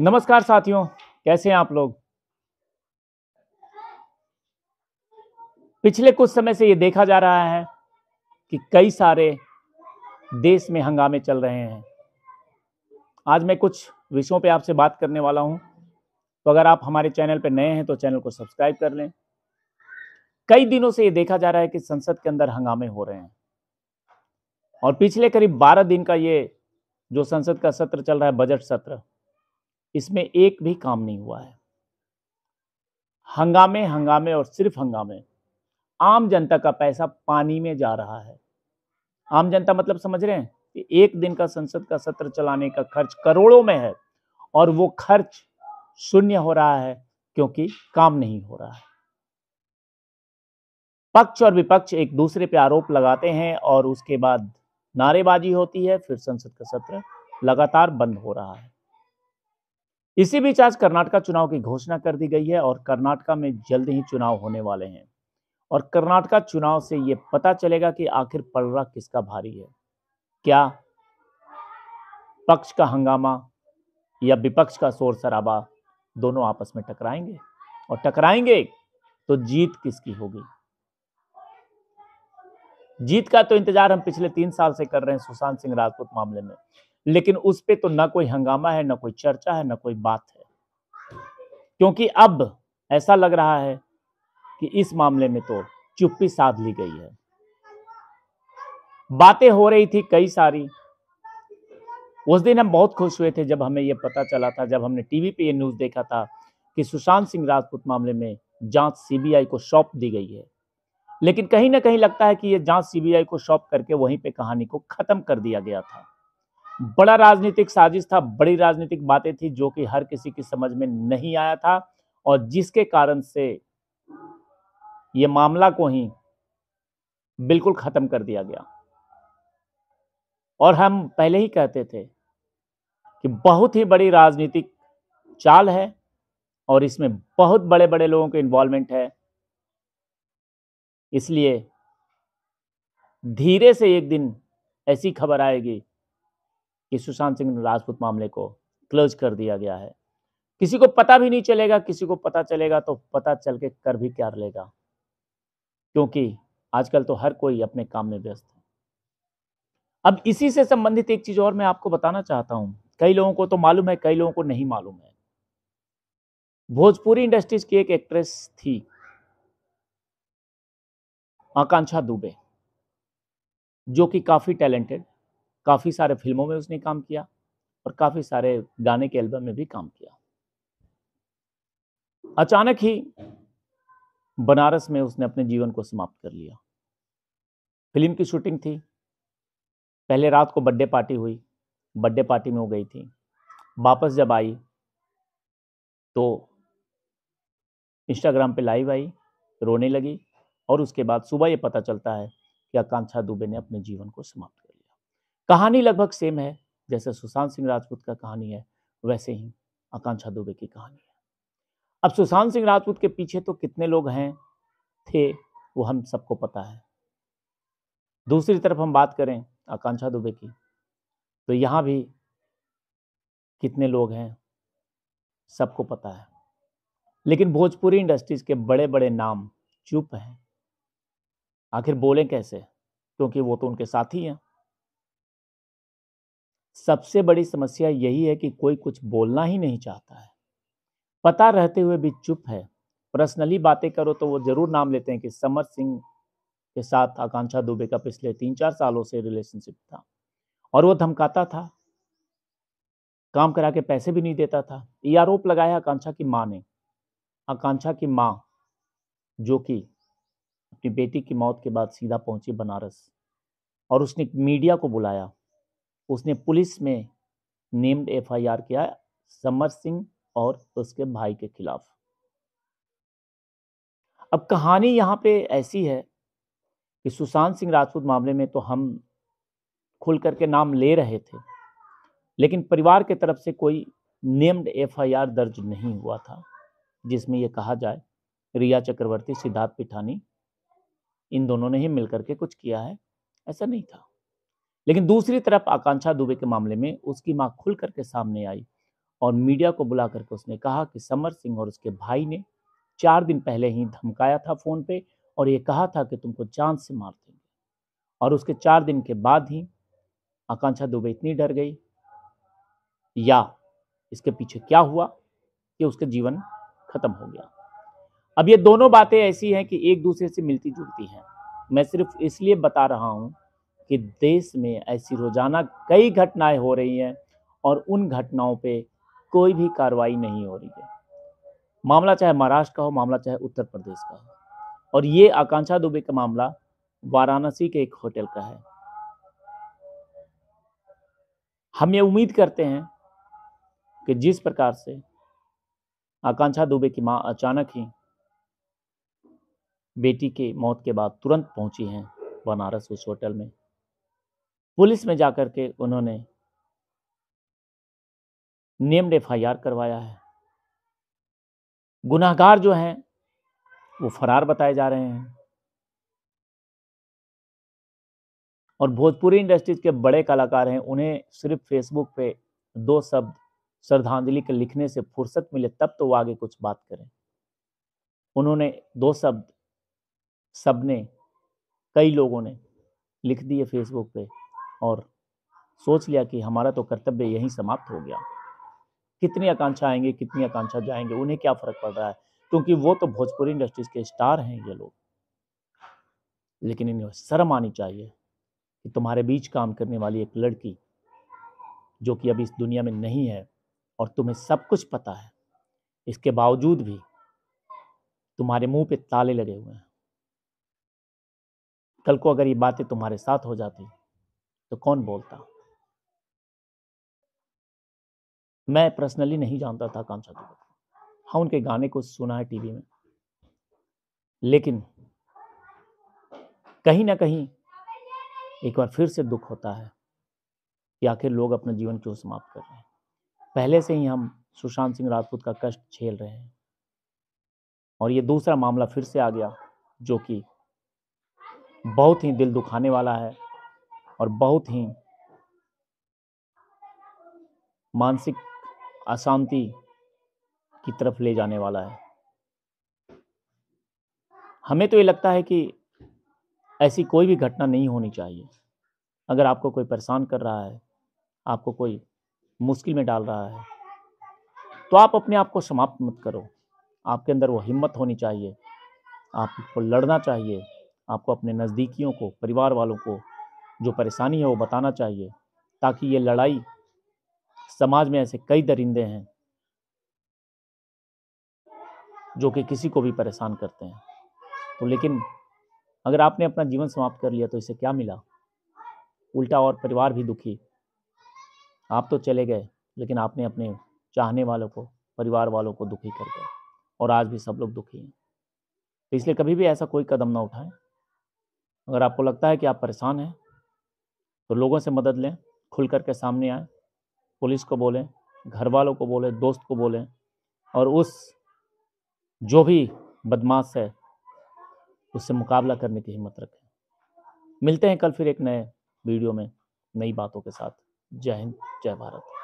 नमस्कार साथियों कैसे हैं आप लोग पिछले कुछ समय से ये देखा जा रहा है कि कई सारे देश में हंगामे चल रहे हैं आज मैं कुछ विषयों पे आपसे बात करने वाला हूं तो अगर आप हमारे चैनल पर नए हैं तो चैनल को सब्सक्राइब कर लें कई दिनों से ये देखा जा रहा है कि संसद के अंदर हंगामे हो रहे हैं और पिछले करीब 12 दिन का ये जो संसद का सत्र चल रहा है बजट सत्र इसमें एक भी काम नहीं हुआ है हंगामे हंगामे और सिर्फ हंगामे आम जनता का पैसा पानी में जा रहा है आम जनता मतलब समझ रहे हैं कि एक दिन का संसद का सत्र चलाने का खर्च करोड़ों में है और वो खर्च शून्य हो रहा है क्योंकि काम नहीं हो रहा है पक्ष और विपक्ष एक दूसरे पे आरोप लगाते हैं और उसके बाद नारेबाजी होती है फिर संसद का सत्र लगातार बंद हो रहा है इसी बीच आज कर्नाटका चुनाव की घोषणा कर दी गई है और कर्नाटका में जल्द ही चुनाव होने वाले हैं और कर्नाटका चुनाव से ये पता चलेगा कि आखिर पलड़ा किसका भारी है क्या पक्ष का हंगामा या विपक्ष का शोर शराबा दोनों आपस में टकराएंगे और टकराएंगे तो जीत किसकी होगी जीत का तो इंतजार हम पिछले तीन साल से कर रहे हैं सुशांत सिंह राजपूत मामले में लेकिन उस पर तो ना कोई हंगामा है ना कोई चर्चा है ना कोई बात है क्योंकि अब ऐसा लग रहा है कि इस मामले में तो चुप्पी साध ली गई है बातें हो रही थी कई सारी उस दिन हम बहुत खुश हुए थे जब हमें यह पता चला था जब हमने टीवी पे यह न्यूज़ देखा था कि सुशांत सिंह राजपूत मामले में जांच सीबीआई को सौंप दी गई है लेकिन कहीं ना कहीं लगता है कि यह जांच सीबीआई को सौंप करके वहीं पे कहानी को ख़त्म कर दिया गया था बड़ा राजनीतिक साजिश था बड़ी राजनीतिक बातें थी जो कि हर किसी की समझ में नहीं आया था और जिसके कारण से ये मामला को ही बिल्कुल खत्म कर दिया गया और हम पहले ही कहते थे कि बहुत ही बड़ी राजनीतिक चाल है और इसमें बहुत बड़े बड़े लोगों के इन्वॉल्वमेंट है इसलिए धीरे से एक दिन ऐसी खबर आएगी कि सुशांत सिंह राजपूत मामले को क्लोज कर दिया गया है किसी को पता भी नहीं चलेगा किसी को पता चलेगा तो पता चल के कर भी क्या लेगा क्योंकि आजकल तो हर कोई अपने काम में व्यस्त है अब इसी से संबंधित एक चीज और मैं आपको बताना चाहता हूं कई लोगों को तो मालूम है कई लोगों को नहीं मालूम है भोजपुरी इंडस्ट्रीज की एक एक्ट्रेस थी आकांक्षा दुबे जो कि काफी टैलेंटेड काफ़ी सारे फिल्मों में उसने काम किया और काफ़ी सारे गाने के एल्बम में भी काम किया अचानक ही बनारस में उसने अपने जीवन को समाप्त कर लिया फिल्म की शूटिंग थी पहले रात को बर्थडे पार्टी हुई बर्थडे पार्टी में हो गई थी वापस जब आई तो इंस्टाग्राम पे लाइव आई रोने लगी और उसके बाद सुबह ये पता चलता है कि आकांक्षा दुबे ने अपने जीवन को समाप्त कहानी लगभग सेम है जैसे सुशांत सिंह राजपूत का कहानी है वैसे ही आकांक्षा दुबे की कहानी है अब सुशांत सिंह राजपूत के पीछे तो कितने लोग हैं थे वो हम सबको पता है दूसरी तरफ हम बात करें आकांक्षा दुबे की तो यहाँ भी कितने लोग हैं सबको पता है लेकिन भोजपुरी इंडस्ट्रीज के बड़े बड़े नाम चुप हैं आखिर बोले कैसे क्योंकि वो तो उनके साथी हैं सबसे बड़ी समस्या यही है कि कोई कुछ बोलना ही नहीं चाहता है पता रहते हुए भी चुप है पर्सनली बातें करो तो वो जरूर नाम लेते हैं कि समर सिंह के साथ आकांक्षा दुबे का पिछले तीन चार सालों से रिलेशनशिप था और वो धमकाता था काम करा के पैसे भी नहीं देता था ये आरोप लगाया आकांक्षा की माँ ने आकांक्षा की माँ जो कि अपनी बेटी की मौत के बाद सीधा पहुंची बनारस और उसने मीडिया को बुलाया उसने पुलिस में नेम्ड एफआईआर किया समर सिंह और उसके भाई के खिलाफ अब कहानी यहाँ पे ऐसी है कि सुशांत सिंह राजपूत मामले में तो हम खुल करके नाम ले रहे थे लेकिन परिवार के तरफ से कोई नेम्ड एफआईआर दर्ज नहीं हुआ था जिसमें यह कहा जाए रिया चक्रवर्ती सिद्धार्थ पिठानी इन दोनों ने ही मिलकर के कुछ किया है ऐसा नहीं था लेकिन दूसरी तरफ आकांक्षा दुबे के मामले में उसकी मां खुल करके सामने आई और मीडिया को बुला करके उसने कहा कि समर सिंह और उसके भाई ने चार दिन पहले ही धमकाया था फ़ोन पे और ये कहा था कि तुमको जान से मार देंगे और उसके चार दिन के बाद ही आकांक्षा दुबे इतनी डर गई या इसके पीछे क्या हुआ कि उसका जीवन खत्म हो गया अब ये दोनों बातें ऐसी हैं कि एक दूसरे से मिलती जुलती हैं मैं सिर्फ इसलिए बता रहा हूँ कि देश में ऐसी रोज़ाना कई घटनाएं हो रही हैं और उन घटनाओं पे कोई भी कार्रवाई नहीं हो रही है मामला चाहे महाराष्ट्र का हो मामला चाहे उत्तर प्रदेश का हो और ये आकांक्षा दुबे का मामला वाराणसी के एक होटल का है हम ये उम्मीद करते हैं कि जिस प्रकार से आकांक्षा दुबे की मां अचानक ही बेटी के मौत के बाद तुरंत पहुंची हैं बनारस उस होटल में पुलिस में जाकर के उन्होंने नेम्ड एफ करवाया है गुनाहगार जो हैं वो फरार बताए जा रहे हैं और भोजपुरी इंडस्ट्रीज के बड़े कलाकार हैं उन्हें सिर्फ फेसबुक पे दो शब्द श्रद्धांजलि के लिखने से फुर्सत मिले तब तो वो आगे कुछ बात करें उन्होंने दो शब्द सबने कई लोगों ने लिख दिए फेसबुक पे और सोच लिया कि हमारा तो कर्तव्य यहीं समाप्त हो गया कितनी आकांक्षा आएंगे कितनी आकांक्षा जाएंगे उन्हें क्या फर्क पड़ रहा है क्योंकि वो तो भोजपुरी इंडस्ट्रीज के स्टार हैं ये लोग लेकिन इन्हें शर्म आनी चाहिए कि तुम्हारे बीच काम करने वाली एक लड़की जो कि अभी इस दुनिया में नहीं है और तुम्हें सब कुछ पता है इसके बावजूद भी तुम्हारे मुंह पे ताले लगे हुए हैं कल को अगर ये बातें तुम्हारे साथ हो जाती तो कौन बोलता मैं पर्सनली नहीं जानता था कामशा दुबे को हाँ उनके गाने को सुना है टीवी में लेकिन कहीं ना कहीं एक बार फिर से दुख होता है कि आखिर लोग अपना जीवन क्यों समाप्त कर रहे हैं पहले से ही हम सुशांत सिंह राजपूत का कष्ट झेल रहे हैं और ये दूसरा मामला फिर से आ गया जो कि बहुत ही दिल दुखाने वाला है और बहुत ही मानसिक अशांति की तरफ ले जाने वाला है हमें तो ये लगता है कि ऐसी कोई भी घटना नहीं होनी चाहिए अगर आपको कोई परेशान कर रहा है आपको कोई मुश्किल में डाल रहा है तो आप अपने आप को समाप्त मत करो आपके अंदर वो हिम्मत होनी चाहिए आपको लड़ना चाहिए आपको अपने नज़दीकियों को परिवार वालों को जो परेशानी है वो बताना चाहिए ताकि ये लड़ाई समाज में ऐसे कई दरिंदे हैं जो कि किसी को भी परेशान करते हैं तो लेकिन अगर आपने अपना जीवन समाप्त कर लिया तो इसे क्या मिला उल्टा और परिवार भी दुखी आप तो चले गए लेकिन आपने अपने चाहने वालों को परिवार वालों को दुखी कर दिया और आज भी सब लोग दुखी हैं तो इसलिए कभी भी ऐसा कोई कदम ना उठाएं अगर आपको लगता है कि आप परेशान हैं तो लोगों से मदद लें खुल कर के सामने आए पुलिस को बोलें घर वालों को बोलें दोस्त को बोलें और उस जो भी बदमाश है उससे मुकाबला करने की हिम्मत रखें मिलते हैं कल फिर एक नए वीडियो में नई बातों के साथ जय हिंद जय भारत